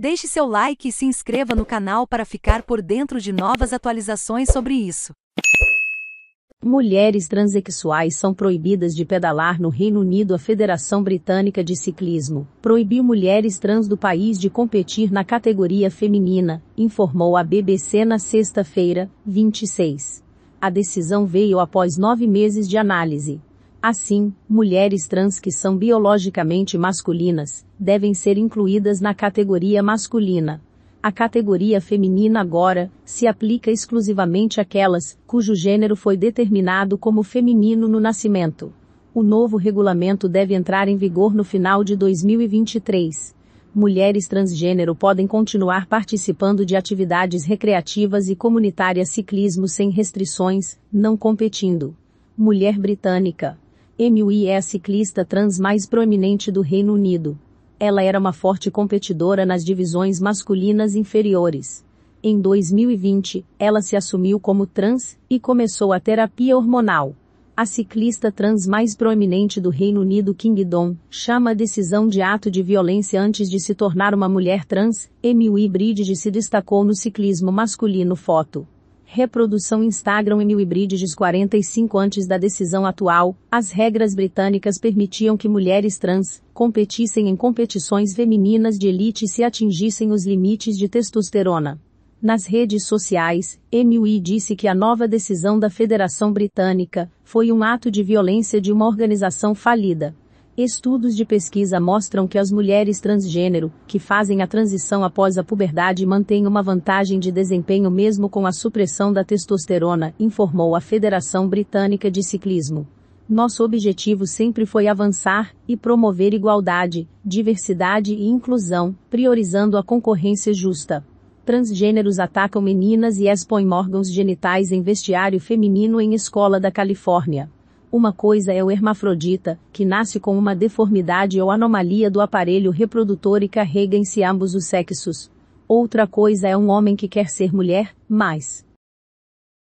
Deixe seu like e se inscreva no canal para ficar por dentro de novas atualizações sobre isso. Mulheres transexuais são proibidas de pedalar no Reino Unido. A Federação Britânica de Ciclismo proibiu mulheres trans do país de competir na categoria feminina, informou a BBC na sexta-feira, 26. A decisão veio após nove meses de análise, Assim, mulheres trans que são biologicamente masculinas devem ser incluídas na categoria masculina. A categoria feminina agora se aplica exclusivamente àquelas cujo gênero foi determinado como feminino no nascimento. O novo regulamento deve entrar em vigor no final de 2023. Mulheres transgênero podem continuar participando de atividades recreativas e comunitárias ciclismo sem restrições, não competindo. Mulher britânica MUI é a ciclista trans mais proeminente do Reino Unido. Ela era uma forte competidora nas divisões masculinas inferiores. Em 2020, ela se assumiu como trans e começou a terapia hormonal. A ciclista trans mais proeminente do Reino Unido Kingdon, chama a decisão de ato de violência antes de se tornar uma mulher trans. MUI Bridge se destacou no ciclismo masculino foto. Reprodução Instagram e diz 45 Antes da decisão atual, as regras britânicas permitiam que mulheres trans competissem em competições femininas de elite se atingissem os limites de testosterona. Nas redes sociais, MUI disse que a nova decisão da Federação Britânica foi um ato de violência de uma organização falida. Estudos de pesquisa mostram que as mulheres transgênero, que fazem a transição após a puberdade mantêm uma vantagem de desempenho mesmo com a supressão da testosterona, informou a Federação Britânica de Ciclismo. Nosso objetivo sempre foi avançar e promover igualdade, diversidade e inclusão, priorizando a concorrência justa. Transgêneros atacam meninas e expõem órgãos genitais em vestiário feminino em escola da Califórnia. Uma coisa é o hermafrodita, que nasce com uma deformidade ou anomalia do aparelho reprodutor e carrega em si ambos os sexos. Outra coisa é um homem que quer ser mulher, mas